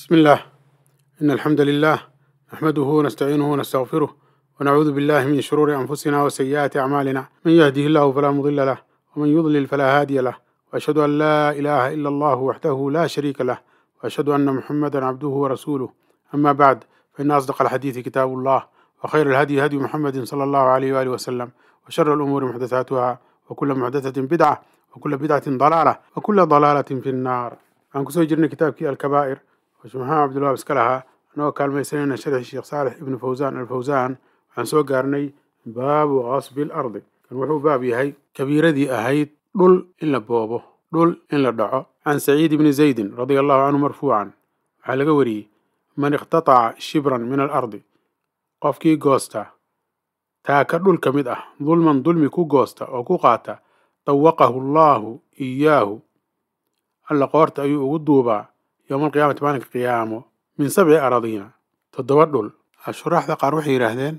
بسم الله إن الحمد لله نحمده ونستعينه ونستغفره ونعوذ بالله من شرور أنفسنا وسيئات أعمالنا من يهده الله فلا مضل له ومن يضلل فلا هادي له وأشهد أن لا إله إلا الله وحده لا شريك له وأشهد أن محمدا عبده ورسوله أما بعد فإن أصدق الحديث كتاب الله وخير الهدي هدي محمد صلى الله عليه وآله وسلم وشر الأمور محدثاتها وكل محدثة بدعة وكل بدعة ضلالة وكل ضلالة في النار عن كسو كتابك كتاب الكبائر sheekh maxamed iska lahaa anagoo kaalmaysanayna sharxii sheekh saalix ibnu fawsaan alfawsaan waxaan soo gaarnay baabu qasbi alardi kan wuxuu baab yahay kabiiradii ahayd dhul in la boobo dhul in la dhaco can saciid ibni zaydin radia allahu canhu marfuucan waxaa laga wariyey man ikhtataca shibran min alardi qofkii goosta taaka dhul ka mid ah dulman dulmi ku goosta oo ku qaata dawaqahu allaahu iyaahu alla qoorta ayuu ugu duubaa yowmaalqiyaamati maalinka qiyaamo min sabci aradiina toddoba dhul ashuraaxda qaar waxay yidhaahdeen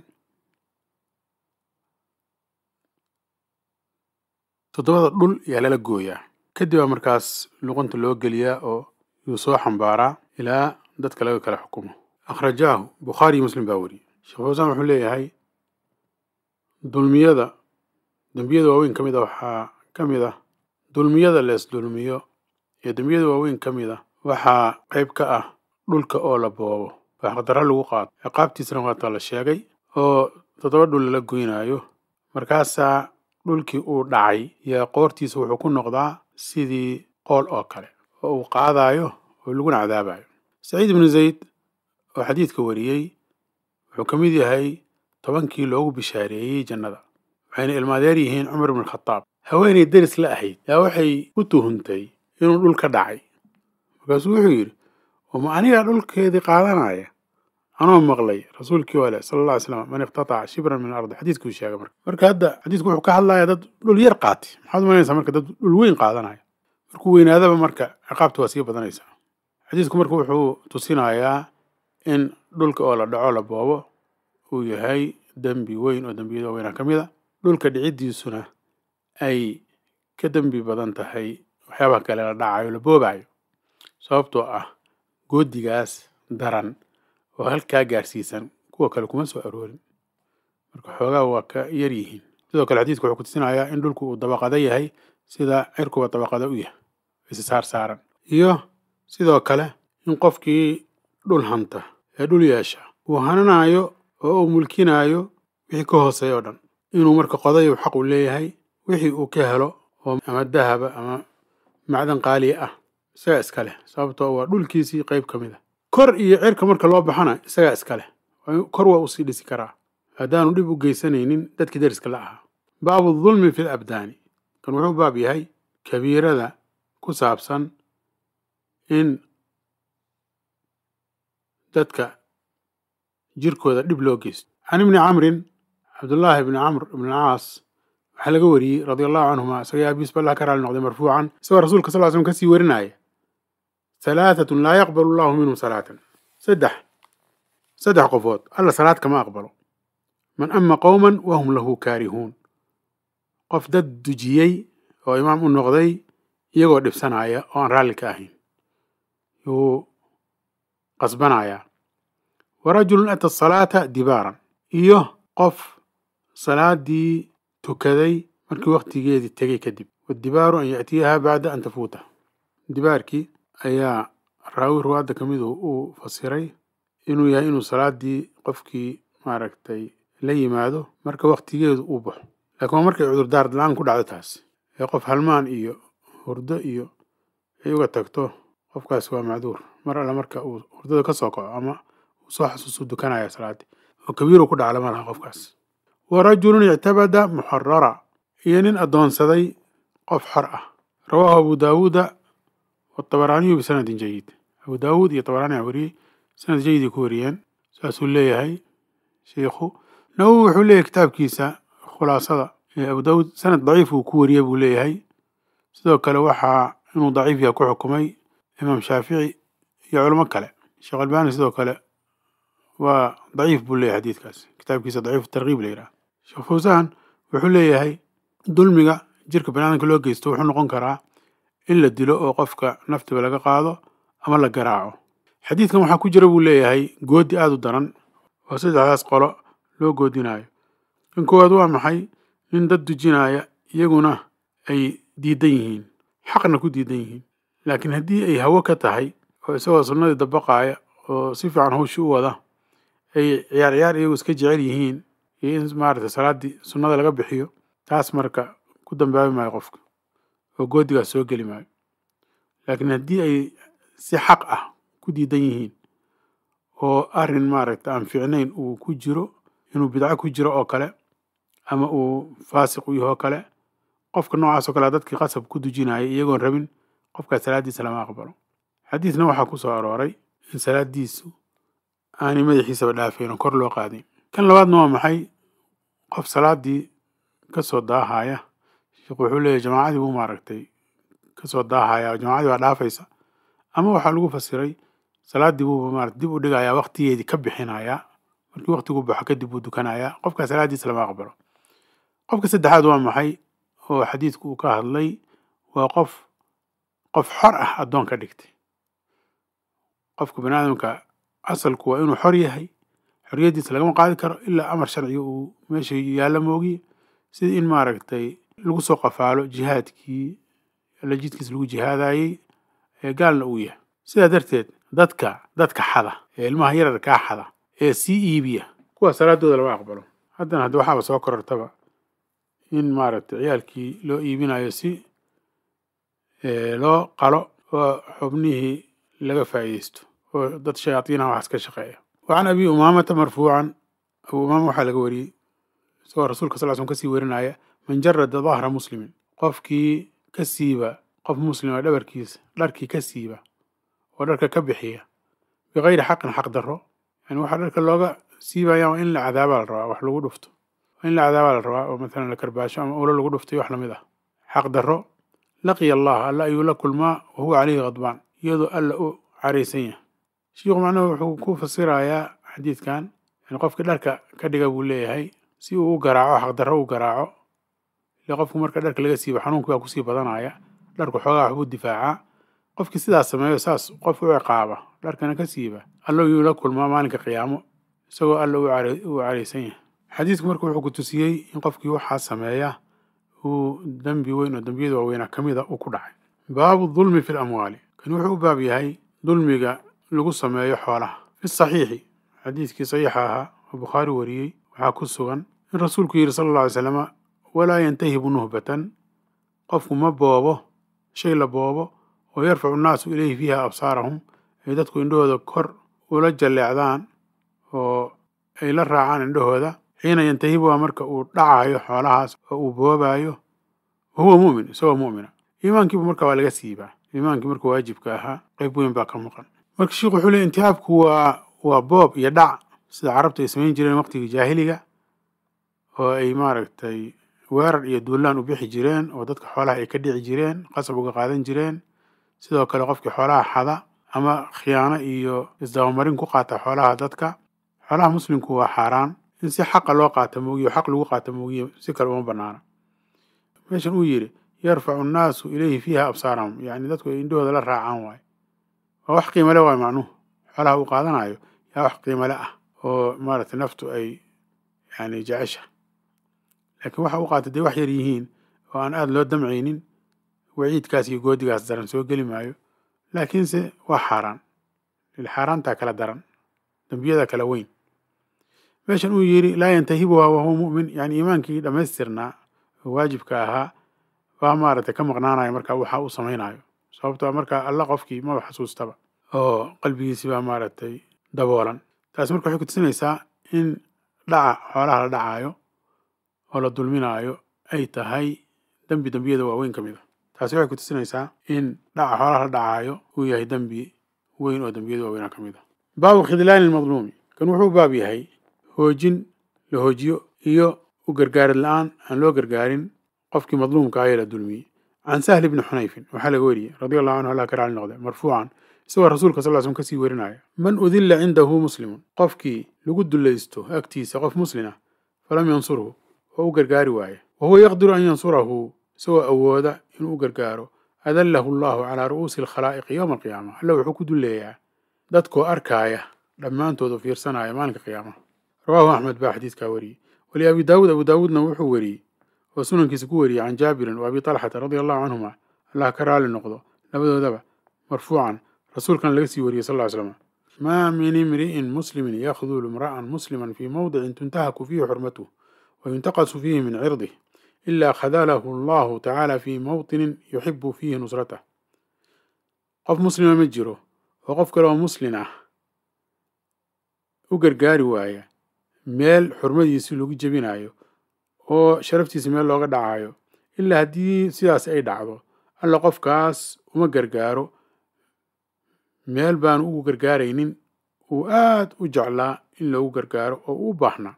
toddobada dhul yaa lala gooyaa kadib baa markaas luqanta loo geliyaa oo yuu soo xambaaraa ilaa dadka laga kala xukumo akhrajaahu bukhaari iyo muslim baa weriye sheekh xuusaan wuxuu leeyahay dulmiyada dembiyada waaweyn ka mid a ah waxaa ka mid ah dulmiyada lees dulmiyo dembiyada waaweyn ka mid ah waxaa qayb ka ah dhulka oo la boobo waxqadaro lagu qaato ciqaabtiisana waataa la sheegay oo toddoba dhul lala goynaayo markaasaa dhulkii uu dhacay iyo qoortiisa wuxuu ku noqdaa sidii qool oo kale oo uu qaadaayo oo laguna cadaabaayo saciid ibnu zayd oo xadiidka wariyey wuxuu ka mid yahay tobankii loogu bishaareeyey jannada waxayna ilmaadeer yihiin cumar ibnu khataab haweenay deris la ahayd yaa waxay ku tuhuntay inuu dhul ka dhacay markaasuu wuxuu yidhi wama anigaa dhulkeedii qaadanaya anoo maqlay rasuulkii ole sala alla alay slam man iqtataca shibran min ardi xadiiskuu sheegay marka marka hadda xadiisku wuxuu ka hadlayaa dad dhul yar qaatay maxaad umaynaysaa marka dad dhul weyn qaadanaya markuu weynaadaba marka ciqaabtu waa sii badanaysaa xadiisku marka wuxuu tusinayaa in dhulka oo la dhaco la boobo uu yahay dembi weyn oo dembiyada weynaha ka mid a dhulka dhicidiisuna ay ka dembi badan tahay waxyaabaha kale la dhacayo la boobayo sababtoo ah goodigaas daran oo halkaa gaarsiisan kuwa kale kuma soo aroorin marka xoogaa waa ka yar yihiin sidoo kale xadiidku wuxuu kutusinayaa in dhulku uu dabaqado yahay sida cirkuba dabaqada u yahay isa saar saaran iyo sidoo kale in qofkii dhul hanta ee dhul yeesha uu hananaayo oo uu mulkinaayo wixii ka hooseeya oo dhan inuu marka qodayu xaq u leeyahay wixii uu ka helo oo ama dahaba ama macdan qaaliya ah isagaa iska leh sababtoo ah waa dhulkiisii qayb ka mid a ah. kor iyo cirka marka loo baxana isagaa iska leh kor waa usii dhisi karaa haddaanu dhib u geysanaynin dadkii deriska la ahaa baabu dulmi fi abdaani kan wuxuu baab yahay kabiirada ku saabsan in dadka jirkooda dhib loo geysto can ibni camrin cabdullaahi bni camr ibn caas waxaa laga wariyey radia allahu canhuma isagay abiis ba allah ka raali noqday marfuucan isagoo rasuulka sal l slam ka sii warinaya ثلاثة لا يقبل الله منهم صلاة سدح سدح قفوت الله صلاة كما أقبله من أما قوما وهم له كارهون qof dad dujiyey oo imaam u noqday iyagoo dhibsanaya oo aan raalli ka ahayn yuu qasbanayaa wa rajulun ata salaata dibaaran iyo qof salaadii tukaday markii waktigeedii tegey kadib waddibaaru an ya'tiyaha bacda an tafuuta dibaarkii ayaa raawi ruwaadda ka midu ah uu fasiray inuu yahay inuu salaaddii qofkii maaragtay la yimaado marka waktigeedu uu baxo laakiin waa markay cudurdaar la-aan ku dhacdo taasi ee qof halmaan iyo hurdo iyo ay uga tagto qofkaas waa macduur mar alle marka uu hurdada ka soo kaco ama uu soo xasuusuu dukanaya salaaddii oo kabiiru ku dhacla malaha qofkaas wa rajulun ictabada muxarara iyo nin addoonsaday qof xor ah rawaahu abu daawuuda والطبراني بسند jayid abu داود iyo طبراني wariyey sanad jayiday ku wariyeen saasuu leeyahay shiikhu nawowi wuxuu leeyahay kitaabkiisa khulaasada abu daawuud sanad daciif uu ku wariye buu leeyahay sidoo kale waxaa inuu daciif yaha ku xukumay imaam shaafici iyo culamo kale sheekh albani sidoo kale waa daciif buu leeyahay xadiidkaas kitaabkiisa daciif tarkiib la yidhaha sheekh fawsaan wuxuu leeyahay dulmiga jirka bani loo geysto wuxuu noqon karaa in la dilo oo qofka naftiba laga qaado ama la garaaco xadiidkan waxaa ku jira buu leeyahay goodi aada u daran oo saddexdaas qolo loo goodinayo kan koowaad waa maxay nin dad dujinaya iyaguna ay diidan yihiin xaqna ku diidan yihiin laakiin haddii ay hawo ka tahay oo isagoo sunnadii dabaqaaya oo si fiican hawshii u wada ay ciyaar ciyaar iyagu iska jecel yihiin iyo in maaragta salaaddii sunnada laga bixiyo taas marka ku dambaabi maayo qofka oo goodigaas soo geli maayo laakiin haddii ay si xaq ah ku diidan yihiin oo arrin maaragta aan ficnayn uu ku jiro inuu bidco ku jiro oo kale ama uu faasiq u yahoo kale qofka noocaasoo kale dadkii qasab ku dujinayay iyagoon rabin qofkaas salaaddiisa lama aqbalo xadiidna waxaa ku soo arooray in salaaddiisu aanay madaxiisaba dhaafeen oo kor loo qaadin kan labaadna waa maxay qof salaaddii ka soo daahaya sheekhu wuxuu leeyahy jamaacadii wuu maaragtay kasoo daahaya jamaacadii waa dhaafaysa ama waxaa lagu fasiray salaadii buuba marat dib u dhigayaa waktigeedii ka bixinayaa markii waktigu baxo kadib buu dukanayaa qofkaa salaadiisa lama aqbalo qofka saddexaad waa maxay oo xadiidku uu ka hadlay waa qof qof xor ah addoon ka dhigtay qofka bani aadamka asalku waa inuu xor yahay xoriyaddiisa lagama qaadi karo ilaa amar sharciga uu meesha yaallo moogiye sida in maaragtay lagu soo qafaalo jihaadkii alla jidkiis lagu jihaadayey ee gaalna uu yahay sidaa darteed dadka dadka xada ee ilmaha yarar kaa xada ee sii iibiya e kuwa salaadooda lama aqbalo haddana hadda waxaaba soo korortaba in maaragtay ciyaalkii loo iibinayo si loo qalo oo xubnihii laga faa'iidaysto oo dad shayaadiinaha waxaas ka shaqeeya wacan abi umaamata marfuucan abu umaama waxaa laga wariyey isagoo rasuulka sal l slm kasii warinaya man jarada dahra muslimin qofkii ka siiba qof muslima dhabarkiisa dharkii ka siiba oo dharka ka bixiya biqayri xaqin xaq daro yani waxaa dharka looga siibayaa waa in la cadaabaa la rabaa wax lagu dhufto waa in la cadaabaa la rabaa oo maalan la karbaasho ama olo lagu dhuftay wax lamid ah xaq daro laqiya allah alla ayuu la kulmaa wahuwa calayhi khadbaan iyadoo alla u caraysan yahay shiikhu macnuhu wuxuu ku fasirayaa xadiidkan yani qofkii dharka ka dhiga buu leeyahay si uu u garaaco xaqdarro u garaaco ile qofku marka dharka laga siiba xanuunki baa kusii badanaya dharku xoogaa waxbuu difaacaa qofkii sidaas sameeyo saas qof u ciqaaba dharkana ka siiba alla yuu la kulmaa maalinka qiyaamo isagoo alla uu caraysan yahay xadiidku marka wuxuu ku tusiyey in qofkii waxaa sameeya uu dembi weyn oo dembiyada waaweyna kamida uu ku dhacay baabu dulmi fi lamwaali kan wuxuu u baab yahay dulmiga lagu sameeyo xoolaha fi saxiixi xadiidkii saxiixa ahaa oo bukhaari wariyey waxaa ku sugan in rasuulku yidhi sala alla alay slama walaa yantahibu nuhbatan qofku ma boobo shay la boobo oo yarfacu nnaasu ileyhi fiiha absaarahum ay dadku indhahooda kor ula jalleecdaan oo ay la raacaan indhahooda xiina yantahibu waa marka uu dhacayo xoolahaas oo uu boobaayo wa huwa mu'min isagoo mu'mina iimaankiibu marka waa laga siibaa iimaankii marka waajibka ahaa qeyb weyn baa ka maqan marka sheikhu wuxuu leey intihaabku waa waa boob iyo dhac sida carabta ay samayn jireen waqtigii jaahiliga oo ay maaragtay weerar iyo duulaan u bixi jireen oo dadka xoolaha ay ka dhici jireen qasab uga qaadan jireen sidoo kale qofkii xoolaha xada ama khiyaano iyo isdabamarin ku qaata xoolaha dadka xoolaha muslimku waa xaaraan in si xaqa loo qaata qaatamogiyo xaq lagu qaata qaatamogiyo si kale uma banaana meeshan uu yidhi yarfacu nnaasu ileyhi fiiha absaarahum yacni dadku ay indhahooda la raacaan waayo waa wax qiimale waayo macnuhu xoolaha uu qaadanayo yaa wax qiimale ah oo maaragtay naftu ay yani jecesha laakiin waxa u qaatay dee wax yar yihiin oo aan aada loo damcaynin waciidkaas iyo goodigaas daran soo geli maayo laakiinse waa xaaraan lilxaaraantaa kala daran dembiyada kala weyn meeshan uu yidhi laa yantahibuha wahuwa mu'min yani iimaankii dhammaystirnaa oo waajibka ahaa baa maaragtay ka maqnaanaya markaa waxa u samaynayo sababtoo ah markaa alla qofkii maba xasuustaba oo qalbigiisi baa maaragtay daboolan taas marka waxay kutusinaysaa in dhaca xoolaha la dhacaayo oo la dulminaayo ay tahay dembi dembiyada waaweyn ka mid a ah. taasi waxay ku tusinaysaa in dhaca xoolaha la dhacaayo uu yahay dembi weyn oo dembiyada waaweyna ka mid a ah. baabu khidlaani almadluumi kan wuxuu baab yahay hoojin la hoojiyo iyo u gargaarid la-aan aan loo gargaarin qofkii madluumka ayee la dulmiyey can sahl ibni xunayfin waxaa laga weriyey radia allahu canhu allah ka raali noqde marfuucan isagoo rasuulka sal slm kasii werinaya man udilla cindahu muslimun qofkii lagu dulaysto agtiisa qof muslin ah falam yansurhu oo u gargaari waaya wa yaqdiru an yansurahu isagoo awooda inuu u gargaaro adallahu allahu calaa ru'uusi alkhalaa'iqi yowma alqiyaama alla wuxuu ku dulleeyaa dadkoo arkaaya dhammaantood u fiirsanaaya maalinka qiyaamaha rawaahu axmed baa xadiidkaa wariyey wali abi daawuud abu daawuudna wuxuu weriyey oo sunankiisa ku wariyey can jaabirin wa abi talxata radia allahu canhuma allah ka raali noqdo labadoodaba marfuucan rasuulkana laga sii wariyey sal ll ly slam maa min imri'in muslimin yakhdulu imra'an musliman fii mowdicin tuntahaku fiihi xurmatuh وينتقص فيه من عرضه إلا خذله الله تعالى في موطن يحب فيه نصرته qof muslima ma jiro oo qof kale oo muslin ah u gargaari waaya meel xurmadiisi lagu jebinayo oo sharaftiisa meel looga dhacayo ilaa haddii sidaas ay dhacdo alla qofkaas uma gargaaro meel baanu ugu gargaaraynin uu aad u jeclaa in loogu gargaaro oo u baahna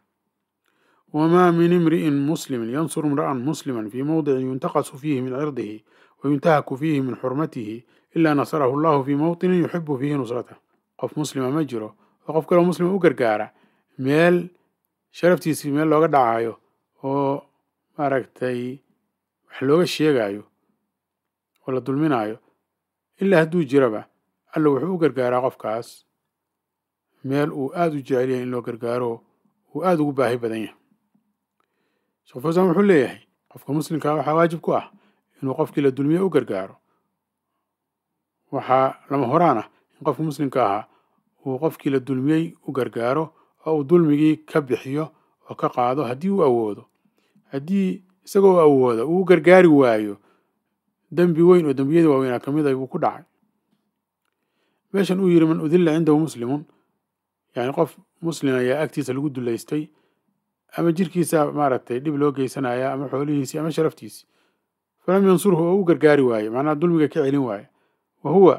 وما min امرئ مسلم ينصر امرأ مسلما في موضع ينتقص فيه min cirdihi وينتهك فيه min xurmatihi إلا نصره الله في موطن يحب فيه نصرته qof muslima ma jiro oo qof kaloo muslima u gargaara meel sharaftiisii meel looga dhacayo oo maaragtay wax looga sheegayo oo la dulminayo ilaa hadduu jiraba alla wuxuu u gargaaraa qofkaas meel uu aada u jecel yahay in loo gargaaro uu aada ugu baahi badan yahay sofsan wuxuu leeyahay qofka muslimkaa waxaa waajib ku ah inuu qofkii la dulmiye u gargaaro waxaa lama horaan ah in qofka muslimka ahaa uu qofkii la dulmiyey u gargaaro oo uu dulmigii ka bixiyo oo ka qaado haddii uu awoodo haddii isagoo awooda uu gargaari waayo dembi weyn oo dembiyada waaweynaa ka mid a buu ku dhacay meeshan uu yidhi man udilla cindahu muslimun yacni qof muslima ayaa agtiisa lagu dulaystay ama jirkiisa maaragtay dhib loo geysanaya ama xoolihiisii ama sharaftiisii falam yansurhu oo u gargaari waaye macnaha dulmiga ka celin waaye wa huwa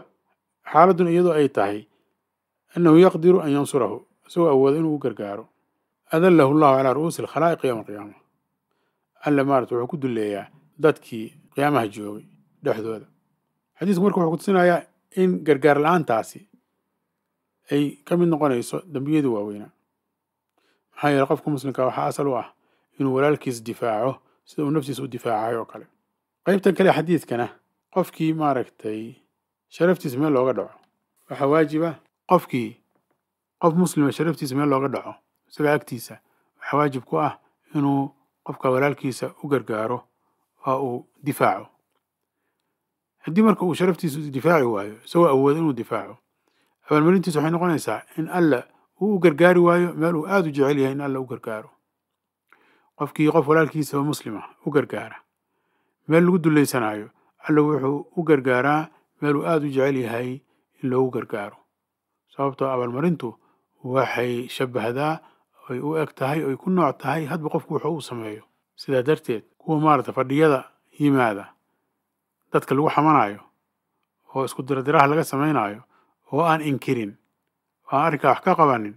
xaaladun iyadoo ay tahay annahu yaqdiru an yansurahu isagoo awooda inuu u gargaaro adallahu llahu calaa ru'uusi alkhalaa'iq yowma alqiyaama alle maarata wuxuu ku duleeyaa dadkii qiyaamaha joogay dhexdooda xadiisku marka wuxuu kutusinayaa in gargaar la-aantaasi ay ka mid noqonayso dembiyadii waaweynaa maxaa yeele qofka muslimka waxaa asal u ah inuu walaalkiis difaaco sida uu naftiisa u difaacayo oo kale qaybtan kale xadiidkana qofkii maaragtay sharaftiisa meel looga dhaco waxaa waajiba qofkii qof muslima sharaftiisa meel looga dhaco isaga agtiisa waxaa waajib ku ah inuu qofka walaalkiisa u gargaaro oo uu difaaco haddii marka uu sharaftiisa difaaci waayo isagoo awoodo inuu difaaco abaalmarintiisa waxay noqonaysaa in alla uu gargaari waayo meel uu aada u jecel yahay in alla u gargaaro qofkii qof walaalkiisa oo muslima u gargaara meel lagu dulaysanaayo alla wuxuu u gargaaraa meel uu aada u jecel yahay in loogu gargaaro sababtoo ah abaalmarintu waxay shabahdaa ay u eg tahay oy ku nooc tahay hadba qofku wuxuu u sameeyo sidaa darteed kuwa maarata fadhiyada yimaada dadka lagu xamanaayo oo isku diradiraha laga samaynaayo oo aan inkirin arrinkaa wax ka qabanin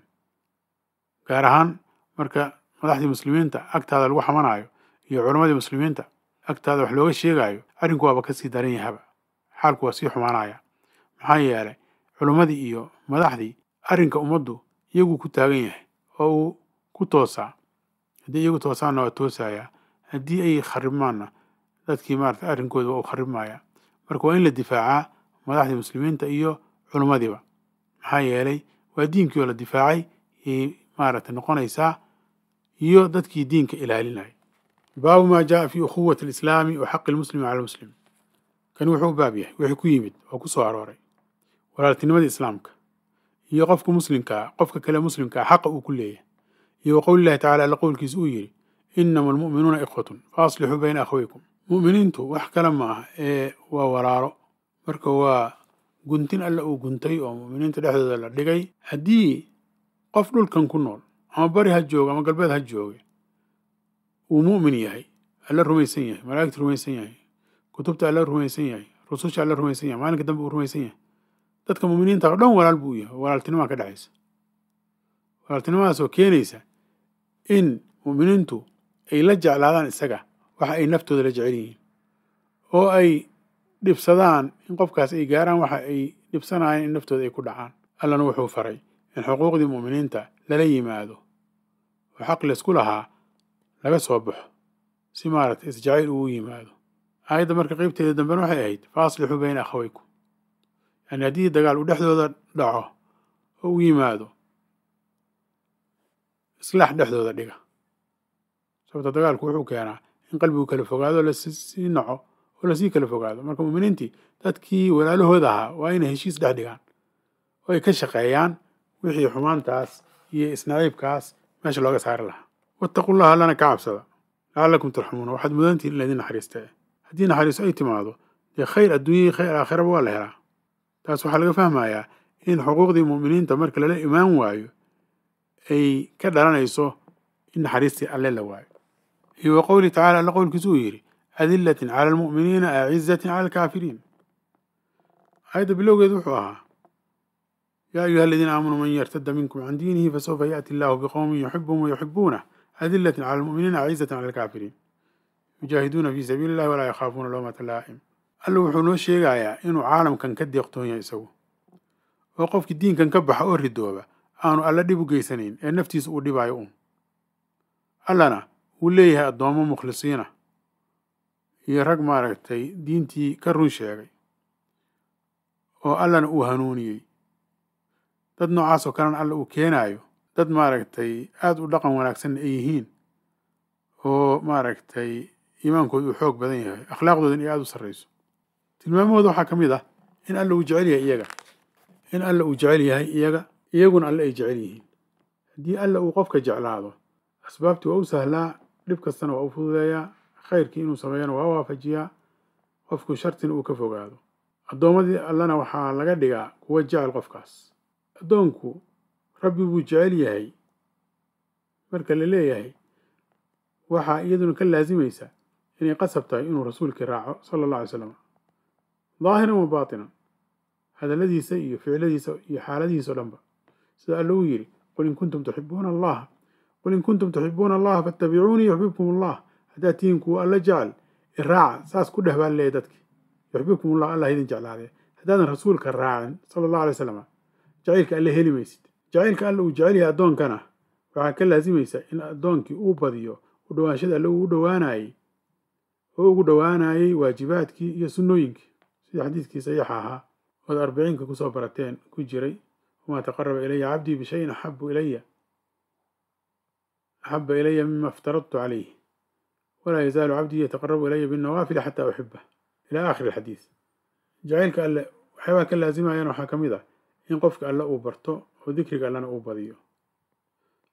gaar ahaan marka madaxdii muslimiinta agtaada lagu xamanaayo iyo culammadii muslimiinta agtaada wax looga sheegaayo arrinku waaba ka sii daran yahaba xaalku waa sii xumaanaya maxaa yeelay culimmadii iyo madaxdii arrinka ummaddu iyaguu ku taagan yahay oo uu ku toosaa haddii iyagu toosaanna waa toosayaa haddii ay kharimaanna dadkii maarata arrinkooda waa u kharibmaaya marka waa in la difaacaa madaxdii muslimiinta iyo culimmadiiba maxaa yeelay waa diinkii oo la difaacay yay maaragtay noqonaysaa iyo dadkii diinka ilaalinaya baabu maa jaa fii ukhuwati alislaami wa xaqi lmuslimi cala lmuslim kan wuxuu baab yahay wixii ku yimid oo ku soo arooray walaaltinimada islaamka iyo qofka muslimkaa qofka kale muslimkaa xaqa uu ku leeyahay iyo waqowli waqowlillahi tacala alla qowlkiisa uu yidhi inama almu'minuuna ikhwatun fa aslixuu bayna akhawaykum mu'miniintu wax kale ma ah ee waa walaalo marka waa guntin alle uu guntay oo mu'miniinta dhexdooda la dhigay haddii qof dhulkan ku nool ama bari ha jooga ama galbeed ha jooga uu mu'min yahay alla rumaysan yahay malaa'igta rumaysan yahay kutubta alla rumaysan yahay rususha alla rumaysan yahay maalinka dambe uu rumaysan yahay dadka mu'miniinta oo dhan walaal buu yahay walaaltinimaa ka dhexaysa walaaltinimadaasoo keenaysa in mu'miniintu ay la jeclaadaan isaga waxa ay naftooda la jecel yihiin oo ay dhibsadaan in qofkaas ay gaaraan waxa ay dhibsanayeen in naftooda ay ku dhacaan allana wuxuu faray in xuquuqdii mu'miniinta lala yimaado oo xaq laysku lahaa laga soo baxo si maaragtay isjacayl ugu yimaado aayadda marka qeybteeda dambena waxay ahayd fa aslixuu bayna akhawaykum yani haddii dagaal uu dhexdooda dhaco oo u yimaado islaax dhexdooda dhiga sababta dagaalku wuxuu keenaa in qalbigu kala fogaado la sii naco oo lasii kala fogaado marka muminiintii dadkii walaalahood ahaa waa inay heshiis dhex dhigaan oo ay ka shaqeeyaan wixii xumaantaas iyo isnaciibkaas meesha looga saari lahaa wattaqullaha allana ka cabsada lacallakum turxamuuna waxaad mudantihin in laydin naxariistaa haddii naxariiso ay timaado dee khayr adduunyai khayr aakhiraba waa la helaa taas waxaa laga fahmayaa in xuquuqdii mu'miniinta marka lala imaan waayo ay ka dhalanayso in naxariistii alle la waayo iyo wa qowlii tacala alla qowlkiisu uu yidhi adilة calى اlmuؤminiina acizaة calى اlkaafiriin aayadda bilowgeedu wuxuu ahaa yaa ayuha aladiina aamanuu man yartada minkum can diinihi fasawfa yaأti اllahu bqowmi yuxibuhum wayuxibuuna adilaة calى اlmuؤminiina acizaة calى اlkaafiriin yujaahiduuna fii sabiili اllahi walaa yakhaafuuna lowmata laa'im alla wuxuu noo sheegayaa inuu caalamkan ka deeqtoon yahay isagu oo qofkii diinkan ka baxa oo ridooba aanu alla dhib u geysanayn ee naftiisa uu dhibaayo un allana wuu leeyahay addoomo mukhlisiina iyo rag maaragtay diintii ka run sheegay oo allana uu hanuuniyey dad noocaasoo kalena alla uu keenaayo dad maaragtay aada u dhaqan wanaagsanna ay yihiin oo maaragtay iimaankooda uu xoog badan yahay akhlaaqdoodan ay aada u sarreyso tilmaamahooda waxaa ka mid ah in alla uu jecel yahay iyaga in alla uu jecel yahay iyaga iyaguna alle ay jecel yihiin haddii alla uu qofka jeclaado asbaabtii waa u sahlaa dhib kastana waa u fududeeyaa khayrkii inuu sameeyana waa waafajiyaa qofku shartina uu ka fogaado addoommadii allana waxaa laga dhigaa kuwa jecel qofkaas addoonku rabbi buu jecel yahay marka la leeyahay waxaa iyaduna ka laasimaysa inay qasab tahay inuu rasuulkii raaco sala allah alay slam daahiran wa baatinan hadalladiisa iyo ficiladiisa iyo xaaladihiisa o dhanba sida alla uu yidhi qul in kuntum tuxibuuna allaha qul in kuntum tuxibuuna allaha faatabicuunii yuxbibkum allah haddaa tihiin alla jecel iraaca saas ku dheh baan leeyahy dadki yuxbibkumullah allah idin jeclaadee haddaadan rasuulka raacin sala allahu alay wasalam jacaylka alle heli maysid jacaylka alla uu jecel yahay addoonkana waxaa ka laasimaysaa in addoonkii uu badiyo u dhawaanshada alle ugu dhowaanayey oo ugu dhowaanayey waajibaadkii iyo sunnooyinkii sida xadiidkii saxiixa ahaa ood arbiciinka ku soo barateen ku jiray wamaa taqaraba ilaya cabdii bishayin axabu ilaya axabba ilaya mima aftaradtu calayh ولا يزال عبدي يتقرب إلي بالنوافل xataa أحبه ilى akhir اxadiid jacaylka alle waxyaabaha ka laasimayana waxaa ka mid ah in qofka alle uu barto oo dikriga allena uu badiyo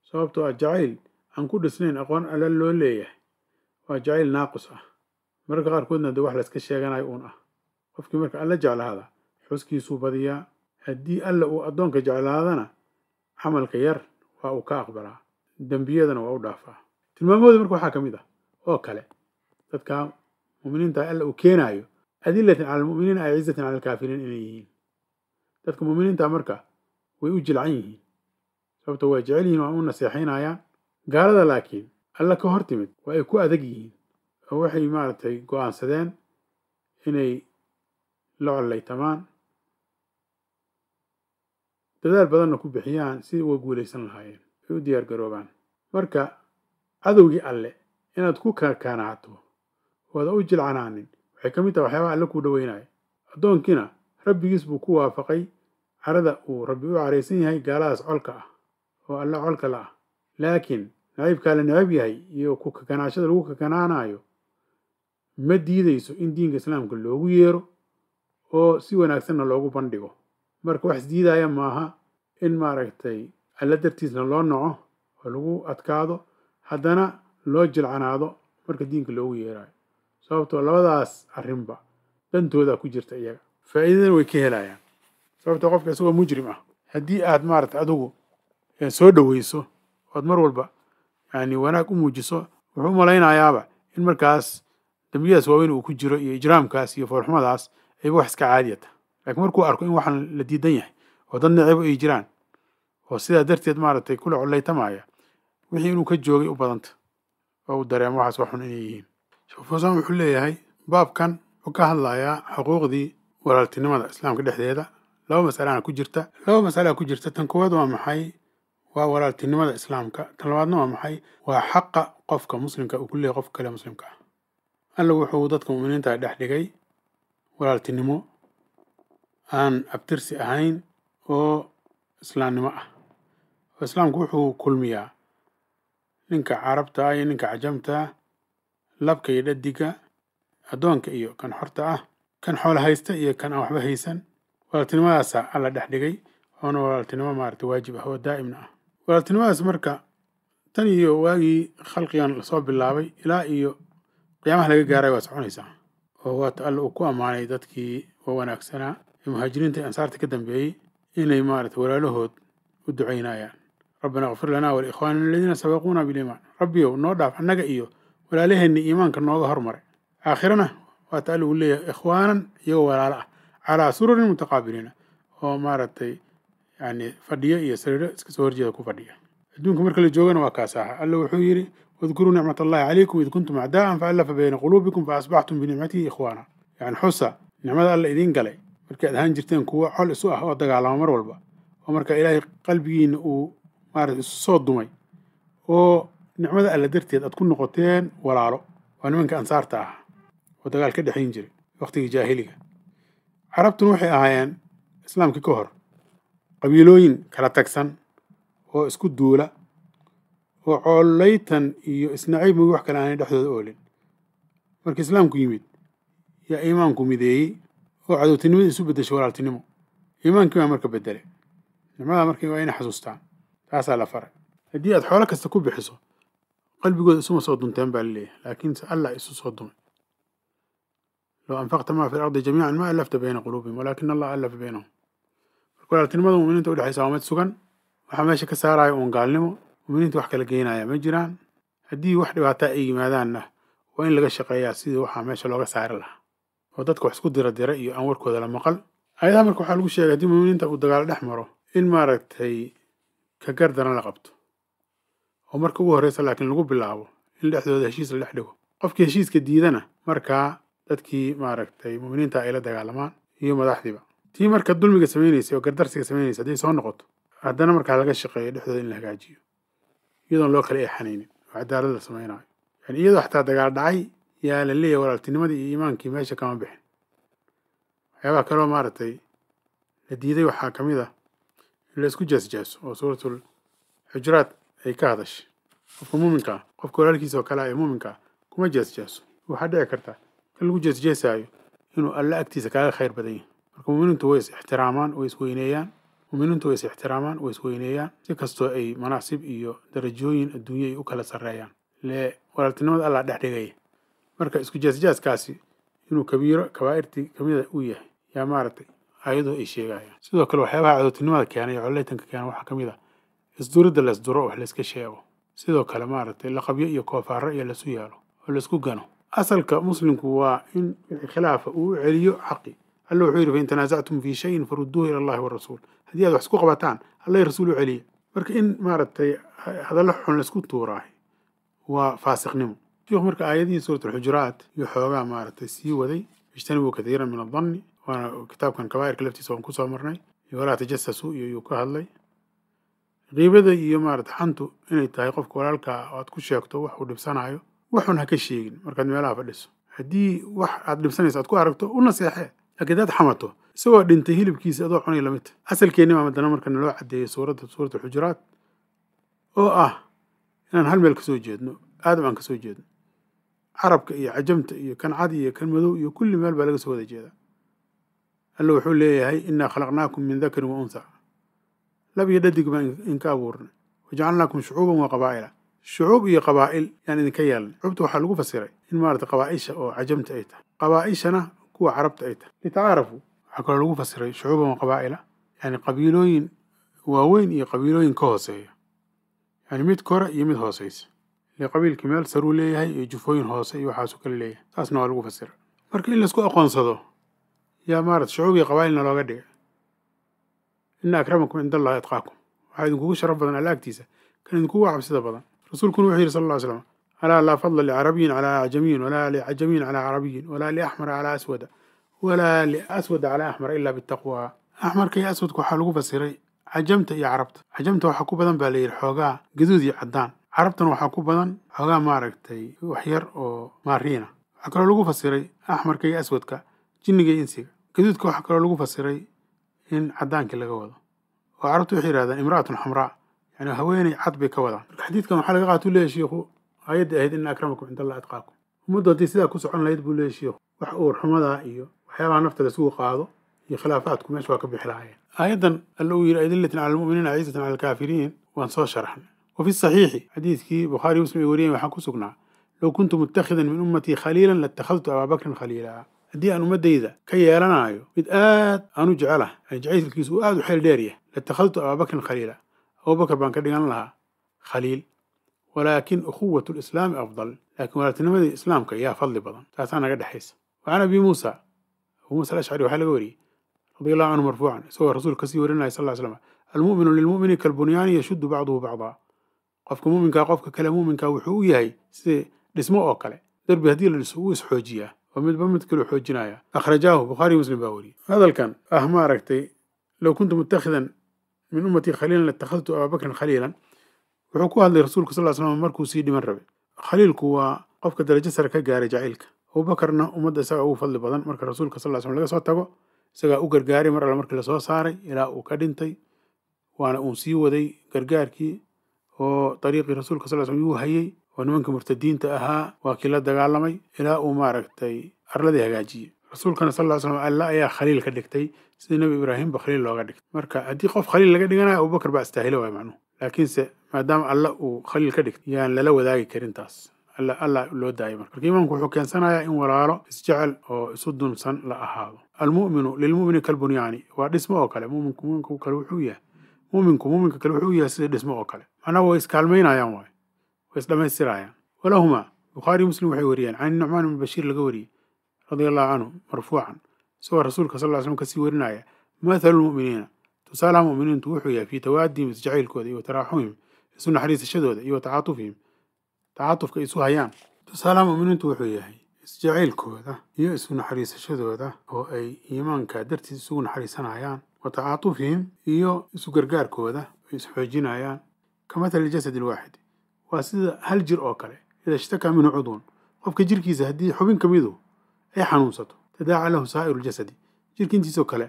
sababtoo ah jacayl aan ku dhisnayn aqoon alle loo leeyahay waa jacayl naaqus ah mararka qaarkoodna de wax layska sheeganayo uun ah qofkii marka alle jeclaada xuskiisuu badiyaa haddii alle uu addoonka jeclaadana camalka yar waa uu ka aqbalaa dembiyadana waa u dhaafaa tilmaamahooda marka waxaa ka mid ah oo kale dadka muminiinta alla uu keenayo adilatin cala ay cizatin cala alkaafiriin inay yihiin dadka muminiinta marka way u jilcan yihiin sababto way jecel yihiin waa u naseexaynayaan gaalada laakiin alla ka hor timid waa ay ku adag yihiin oo waxay maaragtay go'aansadeen inay la collaytamaan dadaal badanna ku bixiyaan sidii uga guulaysan lahaayeen ay u diyaar garoobaan marka cadowgii alle inaad ku kaakaanacto waada u jilcanaanin waxay ka mid taha waxyaabaha alle kuu dhoweynayo addoonkiina rabbigiis buu ku waafaqay carada uu rabbi u caraysan yahay gaaladaas colka ah oo alla colka la ah laakiin naciibkaa la necab yahay iyo ku kakanaashada lagu kakanaanayo ma diidayso in diinka islaamka loogu yeero oo si wanaagsanna loogu bandhigo marka wax isdiidaya maaha in maaragtay alla dartiisna loo noco oo lagu adkaado haddana loo jilcanaado marka diinka loogu yeeraayo sababtoo ah labadaas arrinba dantoodaa ku jirta iyaga faa'iidadana way ka helayaan sababtoo ah qofka isagoo mujrim ah haddii aad maarata adugu eh, soo dhoweyso oad mar walba yani wanaag u muujiso wuxuu u malaynayaaba in markaas dembiyadaas waaweyn uu ku jiro iyo ijraamkaas iyo foolxumadaas ayba wax iska caadiya tah laakiin markuu arko in waxaan la diidan yahay oo dad necebo ay jiraan oo sidaa darteed maaragtay kula collaytamaaya wixii inuu ka joogay u badanta oo uu dareemo waxaas wax xun inay yihiin sheekh fuusaan wuxuu leeyahay baabkan wuxuu ka hadlayaa xuquuqdii walaaltinimada islaamka dhexdeeda laba masalaana ku jirta laba masalaa ku jirta tan kuwaad waa maxay waa walaaltinimada islaamka tan labaadna waa maxay waa xaqa qofka muslimka uu ku leeyahy qofka kale muslimka ah alla wuxuu dadka mu'miniinta dhex dhigay walaaltinimo aan abtirsi ahayn oo islaamnimo ah oo islaamku wuxuu kulmiyaa ninka carabta ah iyo ninka cajamta ah, labka iyo dhadiga addoonka iyo kan xorta ah kan xoola haysta iyo kan aan waxba haysan walaaltinimadaasa alla dhex dhigay oona walaaltinimo maarata waajib ah oo daa'imna ah walaaltinimadaas marka tan iyo waagii khalqigan lasoo bilaabay ilaa iyo qiyaamaha laga gaaray waa soconaysaa oo waata alla uu ku ammaanay dadkii wa wanaagsanaa ee muhaajiriinta iyo ansaarta ka dambeeyey inay maarata walaalahood u ducaynayaan rabbana kfir lanaa walikhwaanina aladiina sabaquuna biliimaan rabbiyow noo dhaaf annaga iyo walaalaheenna iimaanka nooga hormaray aakhirana waa taa lagu leeyahay ikhwaanan iyagoo walaalo ah calaa sururin mutaqaabiliina oo maaragtay yani fadhiyo iyo sariiro iska soo horjeeda ku fadhiya adduunka marka la joogana waa kaas aha alla wuxuu yidhi wadkuruu nicmat allahi calaykum id kuntum acdaa'an faallafa bayna quluubikum faasbaxtum binicmatihi ikhwaana yani xusa nicmada alla idiin galay markii ad ahaan jirteen kuwo col isu ah oo dagaalama mar walba oo markaa ilaahay qalbigiinna uu maarata isu soo dumay oo nicmada alla darteed aad ku noqoteen walaalo waa nimanka ansaarta ah oo dagaal ka dhexayn jiray wakhtigii jaahiliga carabtuna waxay ahaayeen islaamkii ka hor qabiilooyin kala tagsan oo isku duula oo coolaytan iyo isnaciib mugi wax kale aanay dhexdooda oolin marka islaamku yimid yaa iimaanku mideeyey oo cadowtinimada isu beddeshay walaaltinimo iimaankii baa marka beddelay nicmadaa marka waa inay xasuustaan taasaa la faray haddii aad xoolo kasta ku bixiso qalbigooda isuma soo dunteen baa laleeyahay laakiinse allah isu soo dumay low anfaqta maa fi lardi jamiican ma alafta bayna quluubihim walaakin allah allafa baynahum marka walaaltinimada muminiinta udhexaysa waa mid sugan waxaa meesha ka saaraya uun gaalnimo muminiinta wax kala geynaya ma jiraan haddii wax dhibaata ay yimaadaanna waa in laga shaqeeyaa sidii waxaa meesha looga saari lahaa oo dadka wax isku dira dira iyo aan warkooda la maqal ayadaha marka waxaa lagu sheegay haddii muminiinta uu dagaalo dhex maro in maaragtay ka gardana la qabto oo marka ugu horreysa laakiin lagu bilaabo in dhexdooda heshiis la dhex dhigo qofkii heshiiska diidana markaa dadkii maaragtay mu'miniinta ay la dagaalamaan iyo madaxdiiba tii marka dulmiga samaynaysay oo gardarsiga samaynaysa hadday soo noqoto haddana markaa laga shaqeeyo dhexdooda in la hagaajiyo iyadoon loo kala eexanaynin oo cadaalad la samaynayo yani iyadoo xataa dagaal dhacay yaa la leeyahay walaaltinimadii iyo imaankii meesha kama bixin waxyaabaha kaloo maaragtay la diiday waxaa ka mid ah in la isku jeesjeeso oo suuratul xujuraad ay ka hadashay qofka muuminka qofka walaalkiisa oo kale ee muuminka kuma jeesjeeso waxaa dhici karta in lagu jeesjeesaayo inuu alla agtiisa kaaga khayr badan yahay marka muuminiintu way is ixtiraamaan way isweyneeyaan muuminiintu way is ixtiraamaan way isweyneeyaan si kastoo ay manaasib iyo darajooyin adduunye ay u kala sarreeyaan lee walaaltinimada allah dhex dhigaya marka isku jeesjeeskaasi inuu kabiiro kabaa'irtii kamida u yahay yaa maaragtay ayadoo ay sheegayaan sidoo kale waxyaabaha cadowtinimada keenay coleytanka keenay waxaa ka mid ah isduridda laysduro wax layska sheego sidoo kale maaragtay laqabyo iyo koofaaro iyo lasu yaalo oo laysku gano asalka muslimku waa in khilaafa uu celiyo xaqi alla wuxuu yidhi fain tanaasactum fii shayin faruduuhu ila allahi warasuul haddii aad wax isku qabataan alla rasuul u celiya marka in maaragtay hadallo xun laysku tuuraahay waa faasiqnimo sheikhu marka aayadihii suurat alxujuraat iyo xoogaa maaragtay sii waday ijtanibuu kathiiran min addanni waana kitaabkan kabaa'irka laftiisa waan kusoo marnay iyo walaa tajasasu iyo yuu ka hadlay qiibada iyo maarata xantu inay tahay qofka walaalkaa aad ku sheegto wax uu dhibsanaayo waxuun ha ka sheegin markaad meelaha fadhiso haddii wax aad dhibsanayso aad ku aragto u naseexee laakiin daad xamato isagoo dhintay hilibkiisa adoo cunay lamid ta asalkeenni baa madana marka loo caddeeyay suuradda suurat alxujuraat oo ah inaan hal meel kasoo jeedno aadam aan kasoo jeedno carabka iyo cajamta iyo kan cad iyo kan madow iyo kulli meel baa laga soo wada jeedaa alla wuxuu leeyahay inaa khalaqnaakum min dakarin wa untha lab iyo dhadig baan inka abuurnay wajacalnaakum shucuuban wa qabaa'ila shucuub iyo qabaa'il yaan idinka yeelnay shucuubta waxaa lagu fasiray in maarata qabaa'isha oo cajamta ay tahay qabaa'ishana kuwa carabta ay tahay litacaarafu waxaa kaloo lagu fasiray shucuuban wa qabaa'ila yani qabiilooyin waaweyn iyo qabiilooyin ka hooseeya yani mid kore iyo mid hooseysa ile qabiilkii meel saruu leeyahay iyo jufooyin hoose iyo waxaasuu kale leeyahay saasna waa lagu fasiray marka in laisku aqoonsado yaa maarad shucuub iyo qabaa'ilna looga dhigay ina akramakum cind allahi atqaakum waxaa idinkugu sharaf badan alla agtiisa kan idinkugu cabsida badan rasuulkuna wuxuu yidhi sal alla ly slam alaa laa fadla licarabiyin calaa acjamiyin walaa licajamiyin calaa carabiyin walaa liaxmara calaa aswada walaa liaswada calaa axmara ilaa bitaqwaa axmarka iyo aswadka waxaa lagu fasiray cajamta iyo carabta cajamta waxaa ku badan baa la yidhi xoogaa gaduud iyo caddaan carabtana waxaa ku badan xoogaa maaragtay waxyar oo maariina waxaa kaloo lagu fasiray axmarka iyo aswadka jinniga insiga gaduudka waxaa kaloo lagu fasiray in cadaankii laga wado oo carabtu waxay yihahdaan imra'atun xamraa yani haweeney cad bay ka wadaan marka xadiidkan waxaa laga qaatu leeyahy shiikhu aayadda ahayd ina akramakum cind allah adqaakum ummaddu haddii sidaa ku socon lahayd buu leeyahy shiikhu wax uur xumadaa iyo waxyaabaha nafta laisugu qaado iyo khilaafaadku meesha waa ka bixi lahaayeen aayaddan alla uu yidhi adillatin cala almu'miniina aciisatin cala alkaafiriin waan soo sharaxnay wa fi saxiixi xadiidkii bukhaari muslim ay wariyeen waxaa ku sugnaa low kuntu muttakhidan min ummatii khaliilan latakhadtu abaa bakrin khaliilaa haddii aan ummaddayda ka yeelanayo mid aad aan u jecelahay jacaylkiisu uu aad u xeel dheer yahay latakhadtu abaabakrin khaliila abubakar baan ka dhigan lahaa khaliil walaakin ukhuwatu lislaami afdal laakiin walaaltinimadii islaamka yaa fadli badan taasaa naga dhexaysa wa can abi muusa abuu muusa alashcari waxaa laga wariyey radi allahu canhu marfuucan isagoo rasuul kasii warinaya sal ly slam almu'minu lilmu'mini kalbunyaani yashuddu bacduhu bacdaa qofka mu'minkaa qofka kale mu'minkaa wuxuu u yahay sida dhismo oo kale derbi haddii la dhiso wuu isxoojiyaa oo midba mid kaluu xoojinaya akhrajaahu bukhaari muslim baa weriyey hadalkan ah ma aragtay low kuntu mutakhidan min ummatii khaliilan latakhadtu abaabakrin khaliilan wuxuu ku hadlay rasuulka sal slam markuu sii dhiman rabay khaliilku waa qofka darajo sare ka gaaray jacaylka abuubakarna ummadda isagaa ugu fadli badan marka rasuulka sal slam laga soo tago isagaa u gargaaray mar alla markii lasoo saaray ilaa uu ka dhintay waana uun sii waday gargaarkii oo dariiqii rasuulka sal slam yuu hayey oo nimanka murtadiinta ahaa waa kii la dagaalamay ilaa uu maaragtay arladii hagaajiyey rasuulkana sal slam alla ayaa khaliil ka dhigtay sida nebi ibraahimba khaliil looga dhigtay marka haddii qof khaliil laga dhiganayo abubakar baa istaahilo waay macnuu laakiinse maadaama alla uu khaliil ka dhigtay yaan lala wadaagi karin taas alla alla loo daayay marka marka imaamku wuxuu keensanayaa in walaalo isjecel oo isu dunsan la ahaado almu'minu lilmu'mini kalbunyaani waa dhismo oo kale muminku muminka kale wuxuu yahay muminku muminka kale wuxuu yahay sida dhismo oo kale macnaha way iskaalmaynayaan waay way isdhammaystirayaan walahumaa bukhaari muslim waxay wariyeen can nucmaan ibn bashiir laga wariyey radia allahu canhu marfuucan isagoo rasuulka sal ly slam kasii warinaya mathalu lmu'miniina tusaalaha mu'miniintu wuxuu yahay fii tawaadihim isjacaylkooda iyo taraaxumihim isu naxariisashadooda iyo tacaatufihim tacaatufka isu hayaan tusaalaha mu'miniintu wuxuu yahay isjacaylkooda iyo isu naxariisashadooda oo ay iimaanka dartiis isugu naxariisanayaan wa tacaatufihim iyo isu gargaarkooda ay isxoojinayaan ka mathali jasadi lwaaxid waa sida hal jir oo kale ida ishtakaa minhu cudwun qofka jirkiisa haddii xubin ka midu ay xanuunsato tadaaca lahu saa'iru ljasadi jirka intiisoo kale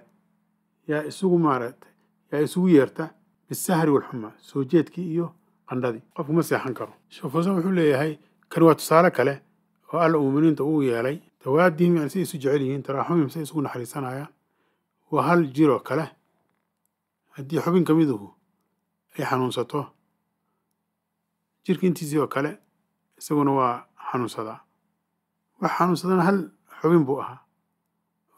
yaa isugu maaragtay yaa isugu yeerta bisahri walxuma soojeedkii iyo qandhadii qofku ma seexan karo sheekh xuusan wuxuu leeyahay kan waa tusaale kale oo alla muuminiinta uu yeelay dawaadihim yani say isu jecel yihiin taraaxumihim say isugu naxariisanayaan waa hal jiroo kale haddii xubin ka miduhu ay xanuunsato jirka intiisii oo kale isaguna waa xanuunsadaa wax xanuunsadana hal xubin buu ahaa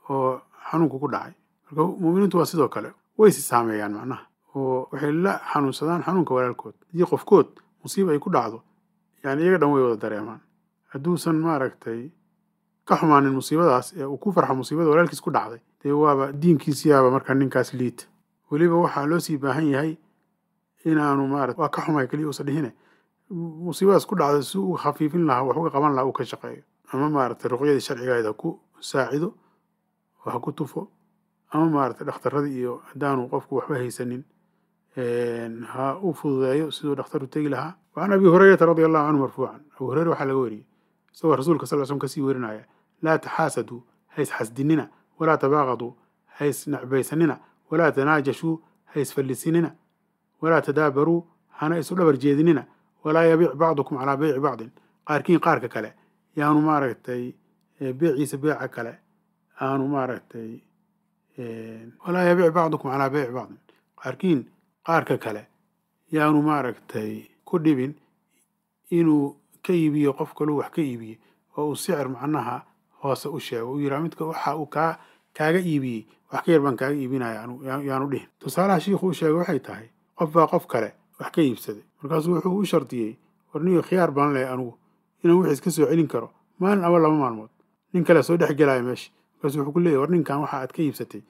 oo xanuunku ku dhacay marka muuminiintu waa sidoo kale way si saameeyaan macnaha oo waxay la xanuunsadaan xanuunka walaalkood haddii qofkood musiiba ay ku dhacdo yani iyaga dhan way wada dareemaan hadduusan maaragtay ka xumaanin musiibadaas ee uu ku farxo musiibada walaalkiis ku dhacday dee waaba diinkiisiyaaba markaa ninkaas liita weliba waxaa loo sii baahan yahay inaanu marat waa ka xumay keliya uusan dhihine musiibadaas ku dhacday si u khafiifin lahaa wax uga qaban lahaa uu ka shaqeeyo ama maaragtay ruqyadii sharcigahayd ha ku saacido oo ha ku tufo ama maaragtay dhakhtaradii iyo haddaanu qofku waxba haysanin ha u fududeeyo siduu dhakhtaru tegi lahaa wacan abi hurayrata radia allahu canhu marfuucan abu hureyre waxaa laga weriyey isagoo rasuulka sal l slm kasii werinaya laa taxaasaduu hays xasdinina walaa tabaaqaduu hays necbaysanina walaa tanaajashuu hays fallisinina walaa tadaabaruu hana isu dhabar jeedinina walaa yabiic bacdukum calaa beyci bacdin qaarkiin qaarka kale yaanu maaragtay beeciisa beeca kale aanu maaragtay walaa yabiic bacdukum calaa beyci bacdin qaarkiin qaarka kale yaanu maaragtay ku dhibin inuu ka iibiyo qof kaluu wax ka iibiyey oo uu sicir macnaha hoose u sheego uu yidhaha midka waxa uu kaa kaaga iibiyey wax ka yar baan kaaga iibinaya yaanu dhihin tusaalaha shiikhu u sheegay waxay tahay qof baa qof kale wax ka iibsaday markaasuu wuxuu u shardiyey warniyo khiyaar baan leh anugu inaan wixiis ka soo celin karo maalin ama laba maalmood nin kale soo dhex gelaya meesha markaasu wuxuu ku leeyahy war ninkan waxa aad ka iibsatay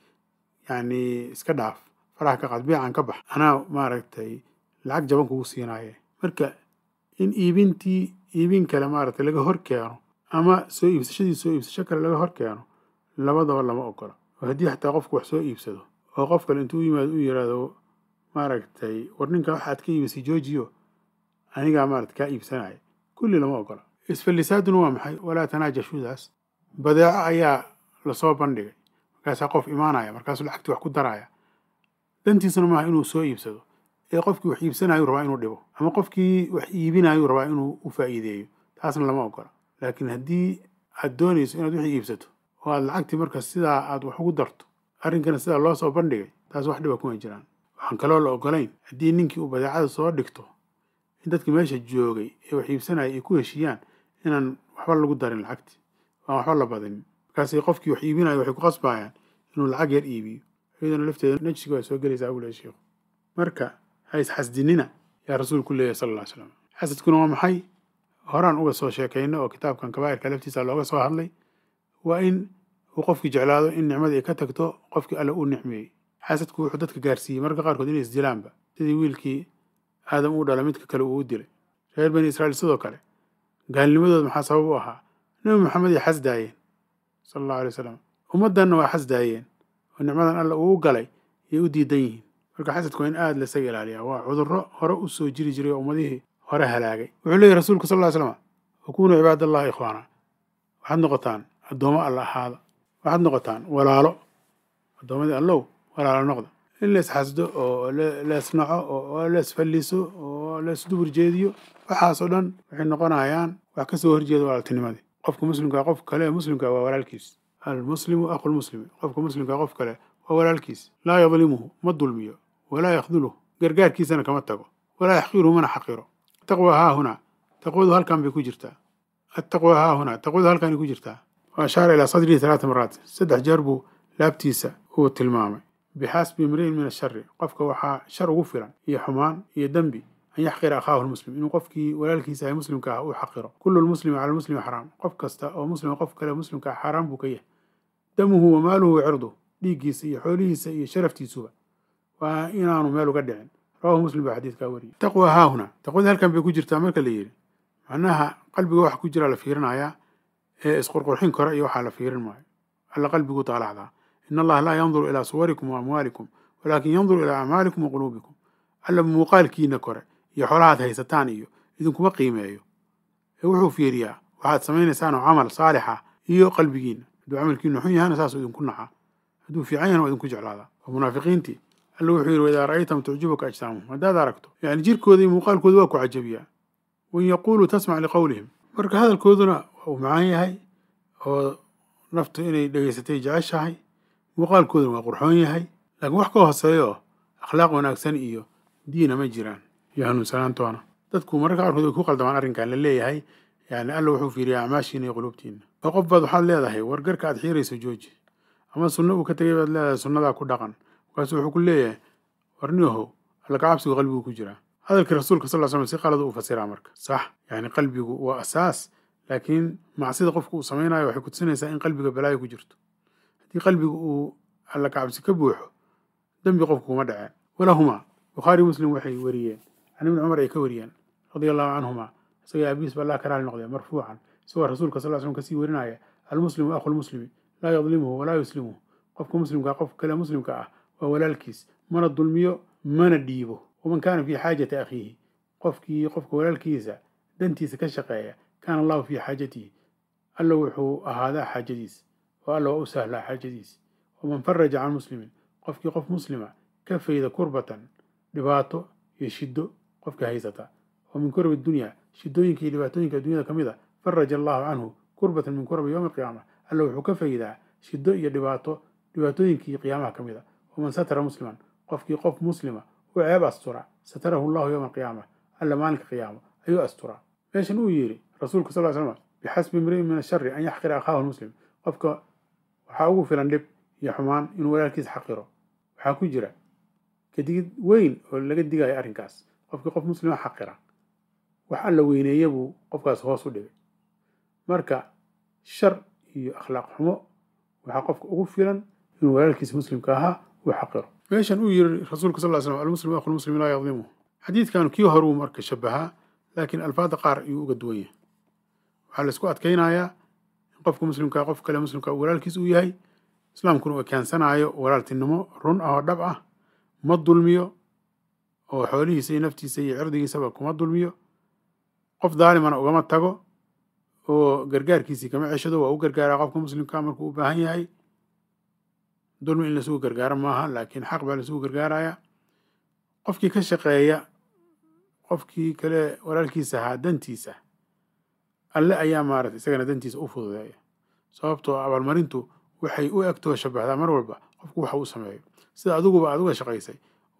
yacni iska dhaaf faraha ka qaad biican ka bax anaa maaragtay lacag jaban kugu siinaaye marka in iibintii iibin kale maaragta laga hor keeno ama soo iibsashadii soo iibsasho kale laga hor keeno labadaba lama ogola oo haddii xataa qofku wax soo iibsado oo qof kale intuu u yimaado u yidhaahdo maaragtay war ninka waxaad ka iibisay joojiyo anigaa maaragtay kaa iibsanaya kulli lama ogola isfallisaaduna waa maxay walaa tanaajashudaas badeeco ayaa lasoo bandhigay markaasaa qof imaanaya markaasuu lacagtii wax ku daraaya dantiisuna maaha inuu soo iibsado ee qofkii wax iibsanayu rabaa inuu dhibo ama qofkii wax iibinayuu rabaa inuu u faa'iideeyo taasna lama ogola laakiin haddii aad doonayso inaad wixii iibsato oo aad lacagtii marka sidaa aad wax ugu darto arrinkana sidaa loo soo bandhigay taas wax dhiba kuma jiraan waxaan kaloo la ogolayn haddii ninkii uu badeecada soo dhigto in dadka meesha joogay ee wax iibsanaya ay ku heshiiyaan inaan waxba lagu darin lacagti aan waxba la badinin markaas qofkii wax iibinaya waxay ku qasbayaan inuu lacag yar iibiyo iyadana lafteeda najsiga waa soo gelaysaa buu leeyahay sheekhu marka ha is xasdinina yaa rasuulku leeyahay sala alla slam xasadkuna waa maxay horaan uga soo sheekayna oo kitaabkan kabaa'irka laftiisa looga soo hadlay waa in uu qofkii jeclaado in nicmadii ay ka tagto qofkii alle uu nicmeeyey xasadku wuxuu dadka gaarsiiyey marka qaarkood inay isdilaanba sidii wiilkii aadam uu dhala midka kale uu u dilay reer bani isra'iil sidoo kale gaalnimadooda maxaa sabab u ahaa nebi maxamed ay xasdaayeen sal allahu alay wasalam ummaddanna waa xasdaayeen oo nicmadan alla uu galay yay u diidan yihiin marka xasadku waa in aada laisaga ilaaliyaa waa cudurro hore u soo jiri jiray oo ummadihii hore halaagay wuxuu leeyahy rasuulku sal ll ly slam wakuunuu cibaadallahi ikhwaana waxaad noqotaan addoomo alla ahaada waxaad noqotaan walaalo addoomadii allow walaalo noqda in la isxasdo oo la isnaco oo la isfalliso oo la isdubur jeediyo waxaasoo dhan waxay noqonayaan wax kasoo horjeeda walaaltinimadii qofka muslimka qof kale muslimka waa walaalkiis almuslimu aqulmuslimi qofka muslimka qof kale waa walaalkiis laa yadlimuhu ma dulmiyo walaa yakduluh gargaarkiisana kama tago walaa yaxqiruhu mana xaqiro taqwa haa hunaa taqwadu halkan bay ku jirtaa attaqwa haahuna taqwadu halkanay ku jirtaa wa ashaara ilaa sadrihi talaata maraat saddex jeer buu laabtiisa uu tilmaamay bixasbi imriin min ashari qofka waxaa shar ugu filan iyo xumaan iyo dembi an yaxqira akhaahu lmuslim inuu qofkii walaalkiisa ahe muslimka ah uu xaqiro kullu lmuslimi cala lmuslimi xaraam qof kasta oo muslima qof kale muslimka ah xaaraan buu ka yahay damuhu wa maaluhu wacirdu dhiiggiisa iyo xoolihiisa iyo sharaftiisuba waa inaanu meel uga dhicin rawahu muslim baa xadiidkaa wariyay taqwa haahuna taqwadii halkan bay ku jirtaa marka la yidhi macnaha qalbiga waxa ku jira la fiirinayaa ee isqurqurxin kara iyo waxaa la fiirin maayo alla qalbiguu taalacdaa in allah laa yanduru ilaa suwarikum وأموالكم walaakin yanduru ilaa acmaalikum waquluubikum quluubikum alla muuqaalkiina kore iyo xoolahaad haysataan iyo idinkuma qiimeeyo ee wuxuu fiiriyaa waxaad samaynaysaanoo camal saalixa iyo qalbigiinna hadduu camalkiinu xun yahana saasuu idinku nacaa hadduu fiican yahana waa idinku jeclaadaa waa munaafiqiintii alla wuxuu yidhi waidaa ra'aytahum tucjibuka ajsaamuhum haddaad aragto yacni jirkooda iyo muuqaalkooda waa ku cajabiyaa wain yaquuluu tasmac liqowlihim marka hadalkooduna waa uu macaan yahay oo naftu inay dhegaysatay jeceshahay muuqaalkooduna waa qurxoon yahay laakiin wax ka hooseeyo akhlaaq wanaagsan iyo diina ma jiraan iyo hanuunsanaan toona dadku mararka qaarkood way ku qaldamaan arrinkan la leeyahay yani alla wuxuu fiiriya acmaashiina iyo qulubtiinna oo qof baad waxaad leedahay wargarka aad xiirayso jooji ama sunno uu ka tegay baad leedahay sunnadaa ku dhaqan markaasu wuxuu ku leeyahay warniyahow alla kacabsigu qalbigu ku jiraa hadalkii rasuulka sal slam si qalad uu fasiraa marka sax yacni qalbigu waa asaas laakiin macsida qofku uu samaynayo waxay ku tusinaysaa in qalbiga balaayo ku jirto haddii qalbiga uu alla kacabsi ka buuxo dembi qofku kuma dhaceen walahumaa bukhaari muslim waxay wariyeen can ibni cumar ay ka wariyeen radi allahu canhumaa isagao aabihiis ba allah ka raali noqdee marfuucan isagoo rasuulka sal slm kasii warinaya almuslimu akhulmuslimi laa yadlimuhu walaa yuslimuhu qofka muslimka qof kale muslimka ah waa walaalkiis mana dulmiyo mana dhiibo waman kaana fii xaajati akhiihi qofkii qofka walaalkiisa dantiisa ka shaqeeya kaana allahu fii xaajatihi alla wuxuu ahaadaa xaajadiis oo alla u sahlaa xaajadiis waman faraja can muslimin qofkii qof muslima ka fayda kurbatan dhibaato iyo shiddo qofka haysata oo min kurabi dunya shidooyinka iyo dhibaatooyinka dunyada ka mid a ah, faraja allaahu canhu kurbatan min kurabi yowmi alqiyaama alla wuxuu ka faydaa shiddo iyo dhibaato dhibaatooyinkii qiyaamaha ka mid a ah. waman satara musliman qofkii qof muslima u ceeb astura satarahu allahu yowma alqiyaama alla maalinka qiyaamo ayuu asturaa meeshan uu yidhi rasuulku sal l slam bixasbi imri'in min ashari an yaxqira akhaahu lmuslim qofka waxaa ugu filan dhib iyo xumaan inuu walaalkiis xaqiro waxaa ku jira kadigid weyn oo laga digayo arrinkaas qofkii qof muslima ah xaqira wax alla weyneeya buu qofkaas hoos u dhigay marka shar iyo akhlaaq xumo waxaa qofka ugu filan inuu walaalkiis muslimka ahaa uu xaqiro meeshan uu yiri rasuulka sal slam almuslim akhu lmuslim laa yadlimu xadiidkan kii horuu marka shabahaa laakiin alfaadda qaar ayuu uga duwan yahay waxaa laysku isku adkaynayaa qofka muslimka qof kale muslimka walaalkiis uu yahay islaamkuna u ekaansanayo walaaltinimo run ah oo dhab ah ma dulmiyo oo xoolihiisa iyo naftiisa iyo cirdigiisaba kuma dulmiyo qof daalimana ugama tago oo gargaarkiisii kama ceshado waa u gargaaraa qofka muslimka markuu u baahan yahay dulmi in lasugu gargaaro maaha laakiin xaq baa lasugu gargaarayaa qofkii ka shaqeeya qofkii kale walaalkiisa ahaa dantiisa alle ayaa maarata isagana dantiisa u fududeeya sababtoo ah abaalmarintu waxay u egtoo shabaxdaa mar walba qofku waxa u sameeyo sida adiguba aad uga shaqaysay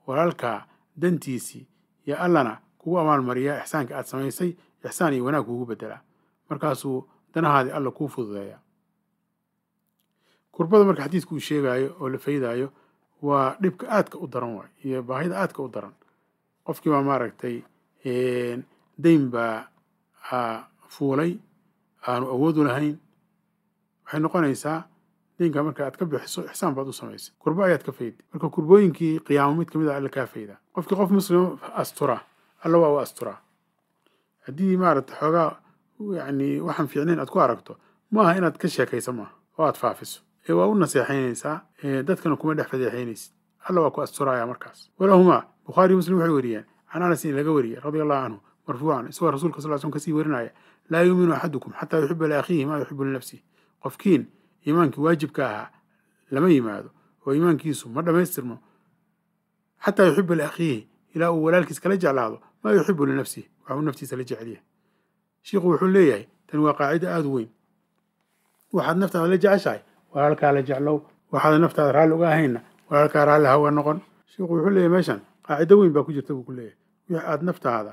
walaalkaa dantiisii iyo allana kugu abaalmariyaa ixsaanka aad samaysay ixsaan iyo wanaag kuugu beddelaa markaasuu danahaadii alla kuu fududeeyaa kurbada marka xadiisku uu sheegaayo oo la faydaayo waa dhibka aadka u daran waay iyo baahida aadka u daran qofkiibaa maaragtay dayn baa ah, fuulay aanu awoodu lahayn waxay noqonaysaa dinka marka aad ka bixiso ixsaan baad u samaysa kurbo ayaad ka fayday marka kurbooyinkii qiyaamo mid kamid a ah alla kaa faydaa qofkii qof muslim astura alla waa u asturaa haddii maaragta xoogaa yani waxaan fiicnayn aad ku aragto maaha inaad ka sheekayso maaha oo aad faafiso ee waa u naseexaynaysaa dadkana kuma dhex fadeexaynaysid alla waa ku asturaaya markaas walahumaa bukhaari muslim waxay wariyeen can anas in laga wariyay radia allahu canhu marfuucan isagoo rasuulka sal l slm kasii warinaya laa yuuminu axadukum xataa yuxiba liakhiihi maa yuxibu linafsih qofkiin iimaankii waajibka ahaa lama yimaado oo iimaankiisu ma dhammaystirmo xataa yuxiba liakhiihi ilaa uu walaalkiis kala jeclaado maa yuxibu linafsihi waxuu naftiisa la jecelyahay shiikhu wuxuu leeyahay tani waa qaacido aada u weyn waxaad naftaada la jeceshahay walaalkaa la jeclow waxaad naftaada raalli uga ahayna walaalkaa raalli hawa noqon shiikhu wuxuu leeyahay meeshan qaacido weyn baa ku jirta buu ku leeyahay wix aad naftaada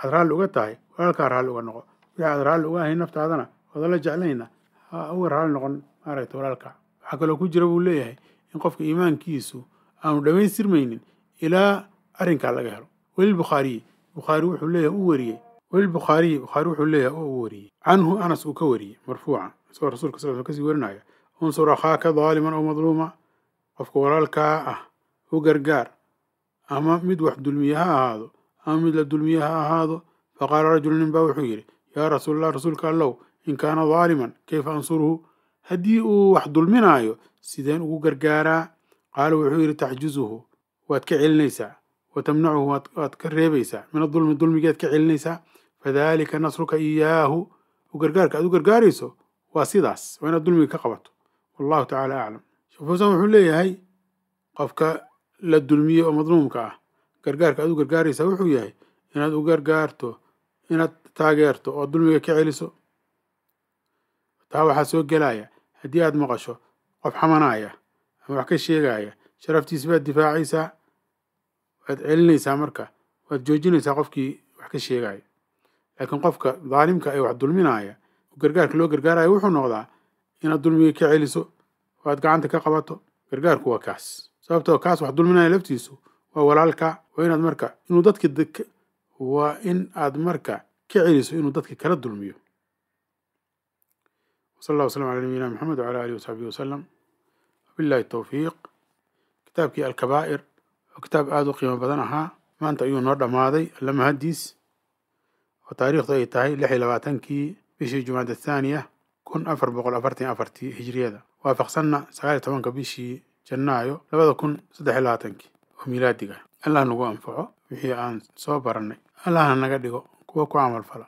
aad raalli uga tahay walaalkaa raalli uga noqon aad raalli uga ahay naftaadana waadala jeclayna ha uga raalli noqon maaragta walaalka waxaa kaloo ku jira buu leeyahay in qofka iimaankiisu aanu dhammaystirmaynin ilaa arrinkaa laga helo welibukhaariyi bukhaari wuxuu leeyahay u wariyey welibukhaariyi bukhaari wuxuu leeyahay oo u wariyey canhu anas uu ka wariyey marfuucan isagoo rasuulka sal sl kasii warinaya unsur akhaaka daaliman oo madluuma qofka walaalkaa ah u gargaar ama mid wax dulmiye ha ahaado ama mid la dulmiye ha ahaado faqaala rajulu nin baa wuxuu yidhi yaa rasuulallah rasuulka allow in kaana daaliman kayfa ansuruhu haddii uu wax dulminaayo sideen ugu gargaaraa qaala wuxuu yidhi taxjuzuhu waad ka celinaysaa wa tamnacuhu waad ka reebaysaa min adulmi dulmigeed ka celinaysaa fadaalika nasruka iyaahu u gargaarka aad u gargaarayso waa sidaas waa inaad dulmiga ka qabato wallahu tacaala aclam sheekh fawsan wuxuu leeyahay qofka la dulmiye oo madluumka ah gargaarka aad u gargaaraysaa wuxuu yahay inaad u gargaarto inaad taageerto oo dulmiga ka celiso taa waxaa soo gelaya haddii aad maqasho qof xamanaya ama wax ka sheegaya sharaftiis baad difaacaysaa waad celinaysaa marka waad joojinaysaa qofkii wax ka sheegaya laakiin qofka daalimka ee wax dulminaya gargaarka loo gargaarayo wuxuu noqdaa inaad dulmiga ka celiso oo aad gacanta ka qabato gargaarku waa kaas sababtoo kaas wax dulminaya laftiisu waa walaalka waa inaad marka inuu dadkii waa in aad marka ka celiso inuu dadka kala dulmiyo wsal allah waslm ala nabiyina mxamed wacala alih wasaxbihi wasalam wabillahi tawfiiq kitaabkii alkabaa'ir oo kitaab aada u qiimo badan ahaa maanta ayuu noo dhammaaday allama haddiis oo taariikhdu ay tahay lix iyo labaatankii bishii jumcada athaaniya kun afar boqol afartan afartii hijriyada waafaqsanna sagaaliy tobanka bishii janaayo labada kun saddex iyo labaatankii oo miilaadiga allah nagu anfaco wixii aan soo barannay allahna naga dhigo kuwa ko amal fala